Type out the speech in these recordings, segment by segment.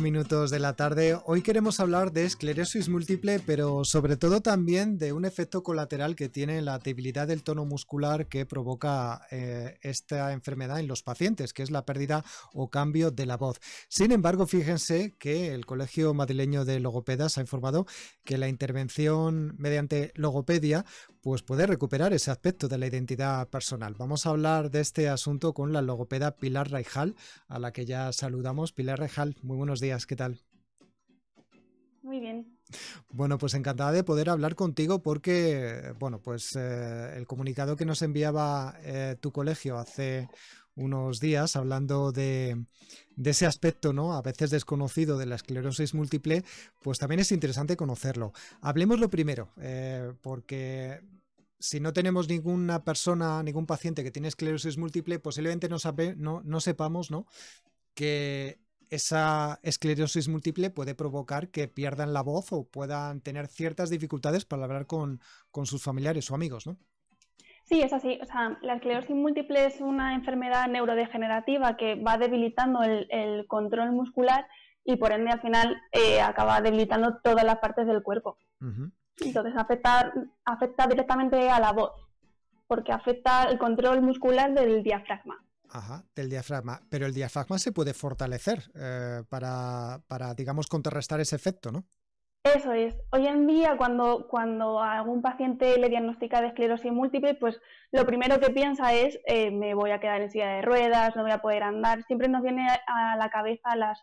minutos de la tarde. Hoy queremos hablar de esclerosis múltiple, pero sobre todo también de un efecto colateral que tiene la debilidad del tono muscular que provoca eh, esta enfermedad en los pacientes, que es la pérdida o cambio de la voz. Sin embargo, fíjense que el Colegio Madrileño de Logopedas ha informado que la intervención mediante logopedia pues, puede recuperar ese aspecto de la identidad personal. Vamos a hablar de este asunto con la logopeda Pilar Raijal, a la que ya saludamos. Pilar Raijal, muy muy buenos días, ¿qué tal? Muy bien. Bueno, pues encantada de poder hablar contigo porque, bueno, pues eh, el comunicado que nos enviaba eh, tu colegio hace unos días hablando de, ese aspecto, ¿no? A veces desconocido de la esclerosis múltiple, pues también es interesante conocerlo. Hablemos lo primero, eh, porque si no tenemos ninguna persona, ningún paciente que tiene esclerosis múltiple, posiblemente no, no, no sepamos, ¿no? Que esa esclerosis múltiple puede provocar que pierdan la voz o puedan tener ciertas dificultades para hablar con, sus familiares o amigos, ¿no? Sí, es así. O sea, la esclerosis múltiple es una enfermedad neurodegenerativa que va debilitando el, control muscular y por ende al final eh, acaba debilitando todas las partes del cuerpo. Entonces afecta, afecta directamente a la voz, porque afecta el control muscular del diafragma del diafragma. Pero el diafragma se puede fortalecer eh, para, para, digamos, contrarrestar ese efecto, ¿no? Eso es. Hoy en día, cuando, a algún paciente le diagnostica de esclerosis múltiple, pues lo primero que piensa es, eh, me voy a quedar en silla de ruedas, no voy a poder andar. Siempre nos viene a la cabeza las,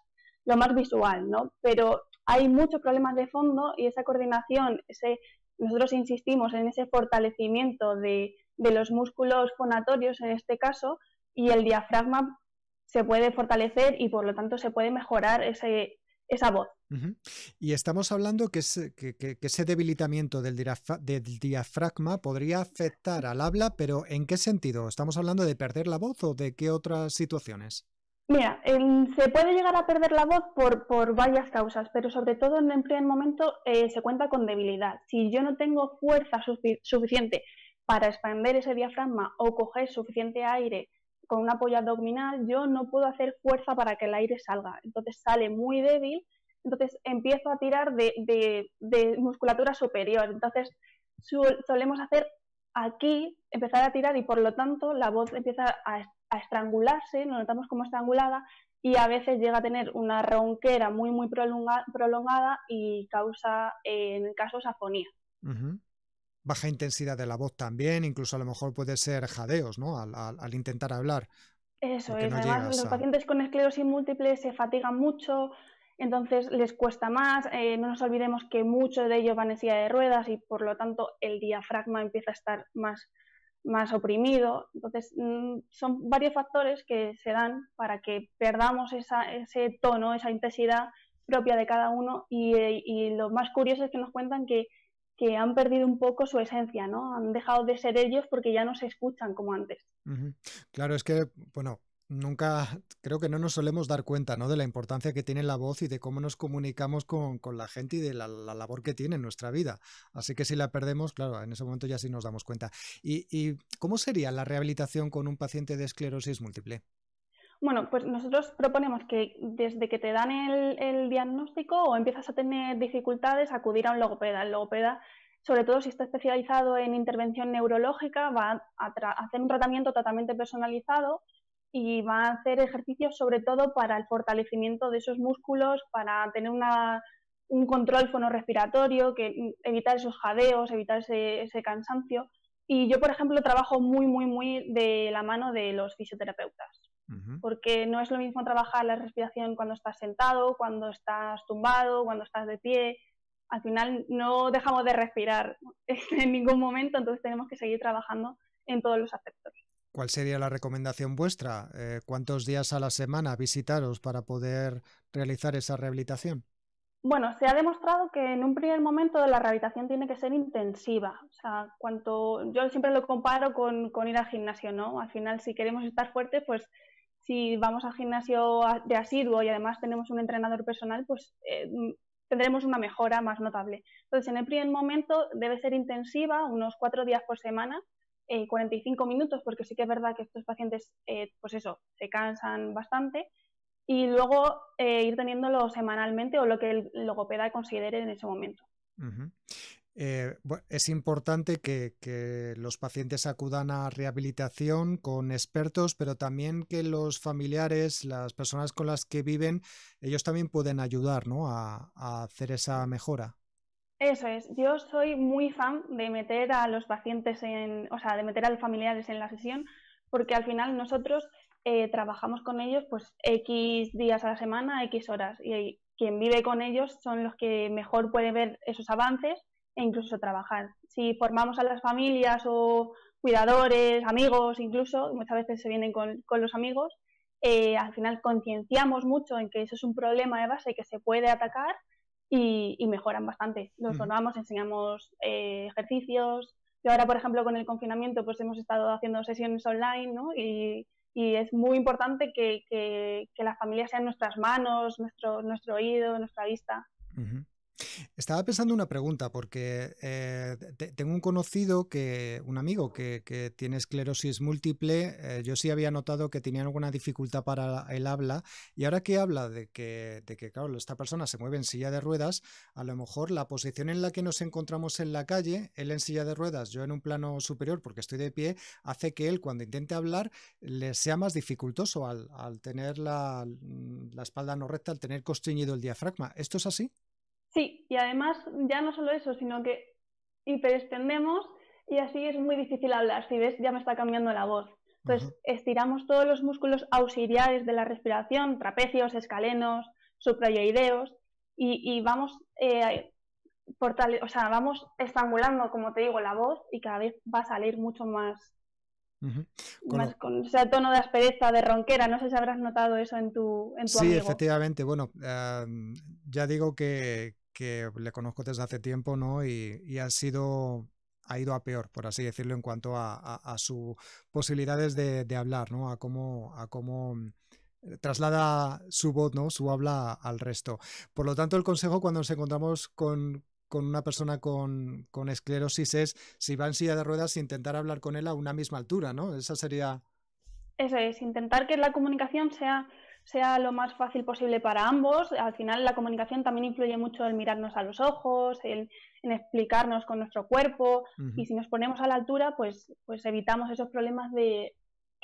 lo más visual, ¿no? Pero hay muchos problemas de fondo y esa coordinación, ese, nosotros insistimos en ese fortalecimiento de, de los músculos fonatorios en este caso, y el diafragma se puede fortalecer y por lo tanto se puede mejorar ese, esa voz. Y estamos hablando que, ese, debilitamiento del, diafragma podría afectar al habla, pero ¿en qué sentido? ¿Estamos hablando de perder la voz o de qué otras situaciones? Mira, se puede llegar a perder la voz por, varias causas, pero sobre todo en el primer momento eh, se cuenta con debilidad. Si yo no tengo fuerza suficiente para expander ese diafragma o coger suficiente aire con un apoyo abdominal, yo no puedo hacer fuerza para que el aire salga. Entonces sale muy débil, entonces empiezo a tirar de, musculatura superior. Entonces solemos hacer aquí, empezar a tirar y por lo tanto la voz empieza a, estrangularse, nos notamos como estrangulada y a veces llega a tener una ronquera muy, muy prolongada y causa, en casos, afonía. Uh baja intensidad de la voz también, incluso a lo mejor puede ser jadeos, ¿no? Al, intentar hablar. Eso es, además los pacientes con esclerosis múltiple se fatigan mucho, entonces les cuesta más, eh, no nos olvidemos que muchos de ellos van en silla de ruedas y por lo tanto el diafragma empieza a estar más, más oprimido, entonces mm, son varios factores que se dan para que perdamos esa, ese tono, esa intensidad propia de cada uno y eh, lo más curioso es que nos cuentan que que han perdido un poco su esencia, ¿no? Han dejado de ser ellos porque ya no se escuchan como antes. Claro, es que, bueno, nunca, creo que no nos solemos dar cuenta, ¿no? De la importancia que tiene la voz y de cómo nos comunicamos con, la gente y de la, labor que tiene en nuestra vida. Así que si la perdemos, claro, en ese momento ya sí nos damos cuenta. y cómo sería la rehabilitación con un paciente de esclerosis múltiple? Bueno, pues nosotros proponemos que desde que te dan el, diagnóstico o empiezas a tener dificultades, acudir a un logopeda. El logopeda sobre todo si está especializado en intervención neurológica, va a, hacer un tratamiento totalmente personalizado y va a hacer ejercicios sobre todo para el fortalecimiento de esos músculos, para tener un control fonorespiratorio, que, evitar esos jadeos, evitar ese, cansancio. Y yo, por ejemplo, trabajo muy, muy, muy de la mano de los fisioterapeutas porque no es lo mismo trabajar la respiración cuando estás sentado, cuando estás tumbado, cuando estás de pie. Al final no dejamos de respirar en ningún momento, entonces tenemos que seguir trabajando en todos los aspectos. ¿Cuál sería la recomendación vuestra? Eh, ¿Cuántos días a la semana visitaros para poder realizar esa rehabilitación? Bueno, se ha demostrado que en un primer momento la rehabilitación tiene que ser intensiva. O sea, cuanto yo siempre lo comparo con, con ir al gimnasio, ¿no? Al final, si queremos estar fuertes, pues si vamos al gimnasio de asiduo y además tenemos un entrenador personal, pues eh, tendremos una mejora más notable. Entonces, en el primer momento debe ser intensiva, unos cuatro días por semana, eh, 45 minutos, porque sí que es verdad que estos pacientes, eh, pues eso, se cansan bastante, y luego eh, ir teniéndolo semanalmente o lo que el logopeda considere en ese momento. Eh, es importante que, los pacientes acudan a rehabilitación con expertos, pero también que los familiares, las personas con las que viven, ellos también pueden ayudar ¿no? a, hacer esa mejora. Eso es, yo soy muy fan de meter a los pacientes o sea, de meter a los familiares en la sesión, porque al final nosotros eh, trabajamos con ellos pues X días a la semana, X horas, y quien vive con ellos son los que mejor pueden ver esos avances e incluso trabajar. Si formamos a las familias o cuidadores, amigos incluso, muchas veces se vienen con, con los amigos, eh, al final concienciamos mucho en que eso es un problema de base que se puede atacar y, y mejoran bastante. Los mm. formamos, enseñamos eh, ejercicios. Yo ahora, por ejemplo, con el confinamiento, pues hemos estado haciendo sesiones online, ¿no? Y, y es muy importante que, que, que las familias sean nuestras manos, nuestro, nuestro oído, nuestra vista. Estaba pensando una pregunta, porque eh, tengo un conocido, que, un amigo que, tiene esclerosis múltiple. Eh, yo sí había notado que tenía alguna dificultad para el habla. Y ahora que habla de que, de que, claro, esta persona se mueve en silla de ruedas, a lo mejor la posición en la que nos encontramos en la calle, él en silla de ruedas, yo en un plano superior porque estoy de pie, hace que él cuando intente hablar le sea más dificultoso al, al tener la, la espalda no recta, al tener constreñido el diafragma. ¿Esto es así? Sí, y además ya no solo eso, sino que hiperextendemos y así es muy difícil hablar. Si ves, ya me está cambiando la voz. Entonces, estiramos todos los músculos auxiliares de la respiración, trapecios, escalenos, suprayoideos, y, vamos, eh, o sea, vamos estrangulando, como te digo, la voz y cada vez va a salir mucho más con ese tono de aspereza, de ronquera, no sé si habrás notado eso en tu, en tu Sí, efectivamente. Bueno, eh, ya digo que, que le conozco desde hace tiempo, ¿no? Y, ha sido ha ido a peor, por así decirlo, en cuanto a, a, sus posibilidades de, hablar, ¿no? A cómo, a cómo mm, eh, traslada su voz, ¿no? Su habla al resto. Por lo tanto, el consejo cuando nos encontramos con, con una persona con, con, esclerosis es, si va en silla de ruedas, intentar hablar con él a una misma altura, ¿no? Esa sería... Eso es, intentar que la comunicación sea sea lo más fácil posible para ambos. Al final la comunicación también influye mucho el mirarnos a los ojos, en explicarnos con nuestro cuerpo y si nos ponemos a la altura, pues, pues evitamos esos problemas de,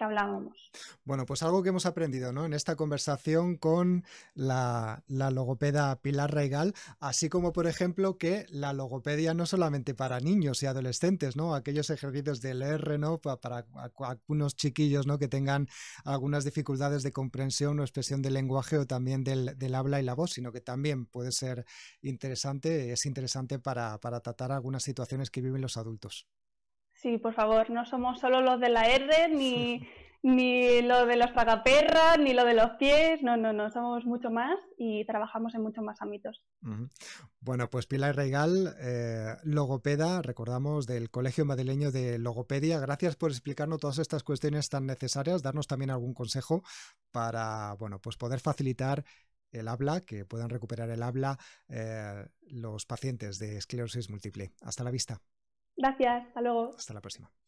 hablábamos. Bueno, pues algo que hemos aprendido en esta conversación con la, logopeda Pilar Raigal, así como, por ejemplo, que la logopedia no solamente para niños y adolescentes, ¿no? aquellos ejercicios del R ¿no? para, algunos chiquillos ¿no? que tengan algunas dificultades de comprensión o expresión del lenguaje o también del, habla y la voz, sino que también puede ser interesante, es interesante para tratar algunas situaciones que viven los adultos. Sí, por favor, no somos solo los de la R, ni, lo de los pagaperras, ni lo de los pies, no, no, no, somos mucho más y trabajamos en muchos más ámbitos. Bueno, pues Pilar Regal, eh, logopeda, recordamos, del Colegio Madrileño de Logopedia, gracias por explicarnos todas estas cuestiones tan necesarias, darnos también algún consejo para, bueno, pues poder facilitar el habla, que puedan recuperar el habla eh, los pacientes de esclerosis múltiple. Hasta la vista. Gracias, hasta luego. Hasta la próxima.